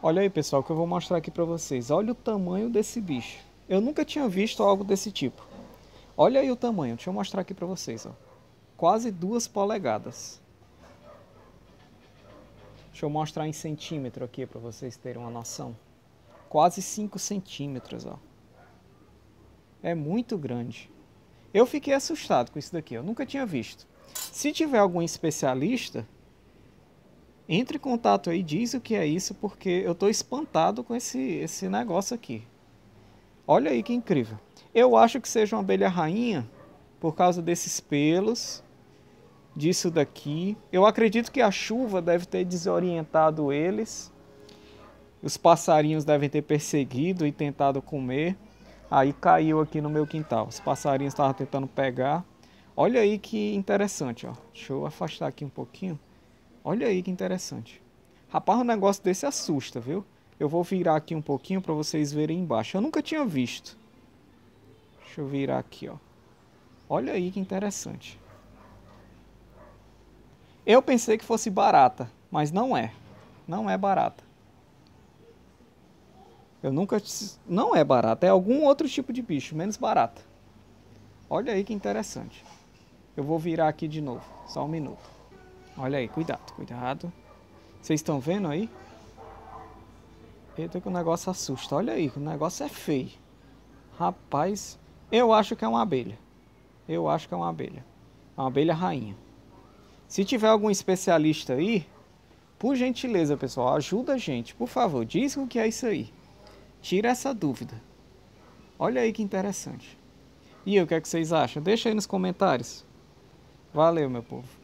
Olha aí, pessoal, que eu vou mostrar aqui para vocês. Olha o tamanho desse bicho. Eu nunca tinha visto algo desse tipo. Olha aí o tamanho. Deixa eu mostrar aqui para vocês. Ó. Quase duas polegadas. Deixa eu mostrar em centímetro aqui para vocês terem uma noção. Quase 5 centímetros. Ó. É muito grande. Eu fiquei assustado com isso daqui. Eu nunca tinha visto. Se tiver algum especialista entre em contato aí, diz o que é isso, porque eu estou espantado com esse, esse negócio aqui. Olha aí que incrível. Eu acho que seja uma abelha rainha por causa desses pelos, disso daqui. Eu acredito que a chuva deve ter desorientado eles. Os passarinhos devem ter perseguido e tentado comer. Aí caiu aqui no meu quintal. Os passarinhos estavam tentando pegar. Olha aí que interessante, ó. Deixa eu afastar aqui um pouquinho. Olha aí que interessante. Rapaz, um negócio desse assusta, viu? Eu vou virar aqui um pouquinho para vocês verem embaixo. Eu nunca tinha visto. Deixa eu virar aqui, ó. Olha aí que interessante. Eu pensei que fosse barata, mas não é. Não é barata. Eu nunca... Não é barata, é algum outro tipo de bicho, menos barata. Olha aí que interessante. Eu vou virar aqui de novo, só um minuto. Olha aí, cuidado, cuidado. Vocês estão vendo aí? Eita, que o negócio assusta. Olha aí, o negócio é feio. Rapaz, eu acho que é uma abelha. Eu acho que é uma abelha. É uma abelha rainha. Se tiver algum especialista aí, por gentileza, pessoal, ajuda a gente. Por favor, diz o que é isso aí. Tira essa dúvida. Olha aí que interessante. E aí, o que, é que vocês acham? Deixa aí nos comentários. Valeu, meu povo.